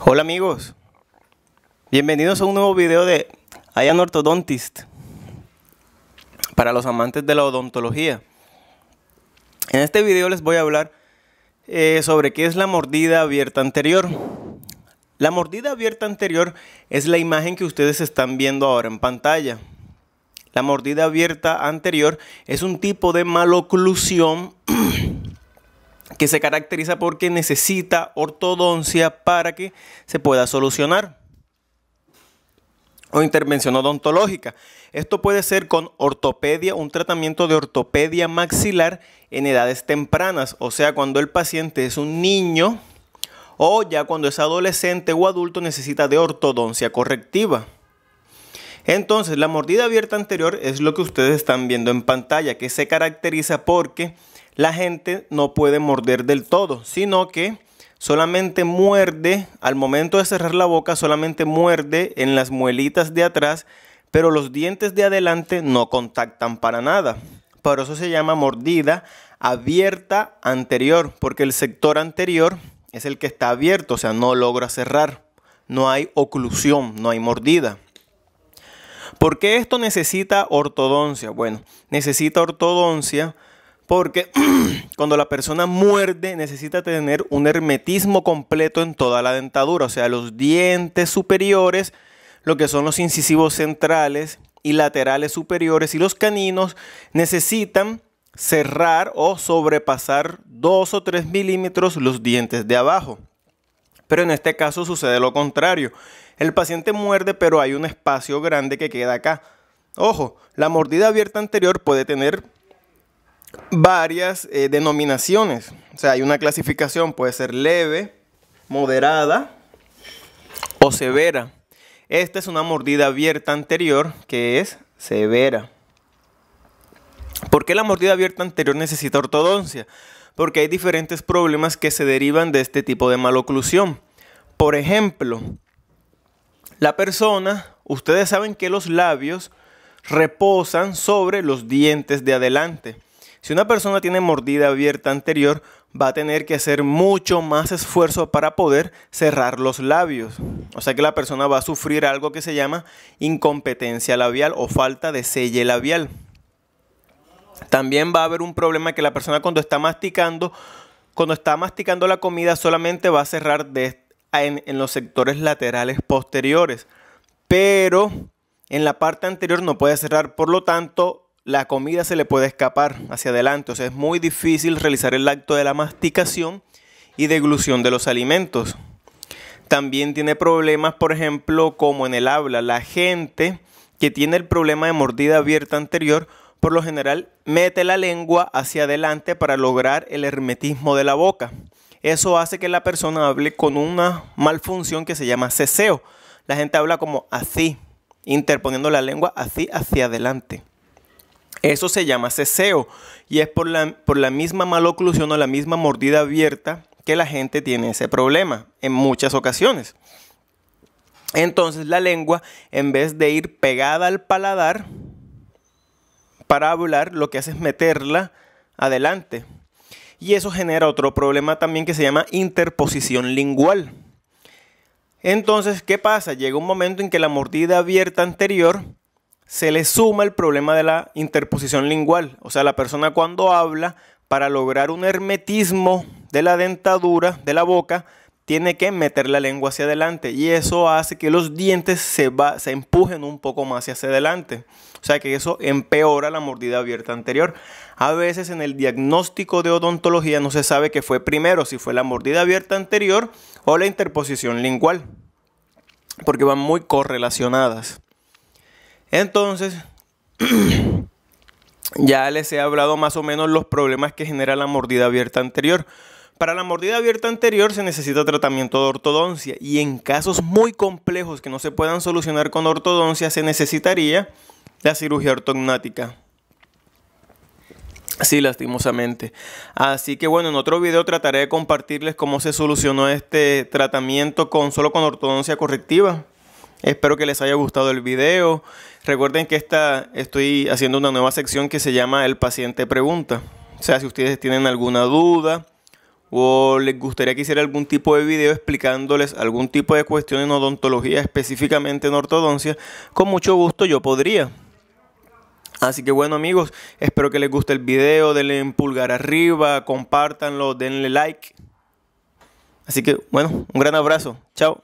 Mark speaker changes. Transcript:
Speaker 1: Hola amigos, bienvenidos a un nuevo video de Ian Orthodontist para los amantes de la odontología. En este video les voy a hablar eh, sobre qué es la mordida abierta anterior. La mordida abierta anterior es la imagen que ustedes están viendo ahora en pantalla. La mordida abierta anterior es un tipo de maloclusión que se caracteriza porque necesita ortodoncia para que se pueda solucionar. O intervención odontológica. Esto puede ser con ortopedia, un tratamiento de ortopedia maxilar en edades tempranas, o sea, cuando el paciente es un niño o ya cuando es adolescente o adulto necesita de ortodoncia correctiva. Entonces, la mordida abierta anterior es lo que ustedes están viendo en pantalla, que se caracteriza porque la gente no puede morder del todo, sino que solamente muerde, al momento de cerrar la boca, solamente muerde en las muelitas de atrás, pero los dientes de adelante no contactan para nada. Por eso se llama mordida abierta anterior, porque el sector anterior es el que está abierto, o sea, no logra cerrar, no hay oclusión, no hay mordida. ¿Por qué esto necesita ortodoncia? Bueno, necesita ortodoncia porque cuando la persona muerde necesita tener un hermetismo completo en toda la dentadura, o sea, los dientes superiores, lo que son los incisivos centrales y laterales superiores y los caninos necesitan cerrar o sobrepasar dos o tres milímetros los dientes de abajo. Pero en este caso sucede lo contrario. El paciente muerde pero hay un espacio grande que queda acá. Ojo, la mordida abierta anterior puede tener varias eh, denominaciones. O sea, hay una clasificación, puede ser leve, moderada o severa. Esta es una mordida abierta anterior que es severa. ¿Por qué la mordida abierta anterior necesita ortodoncia? Porque hay diferentes problemas que se derivan de este tipo de maloclusión. Por ejemplo, la persona, ustedes saben que los labios reposan sobre los dientes de adelante. Si una persona tiene mordida abierta anterior, va a tener que hacer mucho más esfuerzo para poder cerrar los labios. O sea que la persona va a sufrir algo que se llama incompetencia labial o falta de selle labial. También va a haber un problema que la persona cuando está masticando, cuando está masticando la comida solamente va a cerrar en, los sectores laterales posteriores, pero en la parte anterior no puede cerrar, por lo tanto la comida se le puede escapar hacia adelante, o sea es muy difícil realizar el acto de la masticación y deglución de los alimentos. También tiene problemas, por ejemplo, como en el habla, la gente que tiene el problema de mordida abierta anterior por lo general mete la lengua hacia adelante para lograr el hermetismo de la boca. Eso hace que la persona hable con una malfunción que se llama ceseo. La gente habla como así, interponiendo la lengua así hacia adelante. Eso se llama ceseo y es por la, por la misma maloclusión o la misma mordida abierta que la gente tiene ese problema en muchas ocasiones. Entonces la lengua, en vez de ir pegada al paladar, para hablar lo que hace es meterla adelante. Y eso genera otro problema también que se llama interposición lingual. Entonces, ¿qué pasa? Llega un momento en que la mordida abierta anterior se le suma el problema de la interposición lingual. O sea, la persona cuando habla, para lograr un hermetismo de la dentadura, de la boca, tiene que meter la lengua hacia adelante y eso hace que los dientes se, se empujen un poco más hacia adelante. O sea que eso empeora la mordida abierta anterior. A veces en el diagnóstico de odontología no se sabe qué fue primero, si fue la mordida abierta anterior o la interposición lingual, porque van muy correlacionadas. Entonces, ya les he hablado más o menos los problemas que genera la mordida abierta anterior. Para la mordida abierta anterior se necesita tratamiento de ortodoncia y en casos muy complejos que no se puedan solucionar con ortodoncia se necesitaría la cirugía ortognática. Sí, lastimosamente. Así que bueno, en otro video trataré de compartirles cómo se solucionó este tratamiento con solo con ortodoncia correctiva. Espero que les haya gustado el video. Recuerden que esta, estoy haciendo una nueva sección que se llama El paciente pregunta. O sea, si ustedes tienen alguna duda o les gustaría que hiciera algún tipo de video explicándoles algún tipo de cuestión en odontología, específicamente en ortodoncia, con mucho gusto yo podría. Así que bueno amigos, espero que les guste el video, denle pulgar arriba, compártanlo, denle like. Así que bueno, un gran abrazo, chao.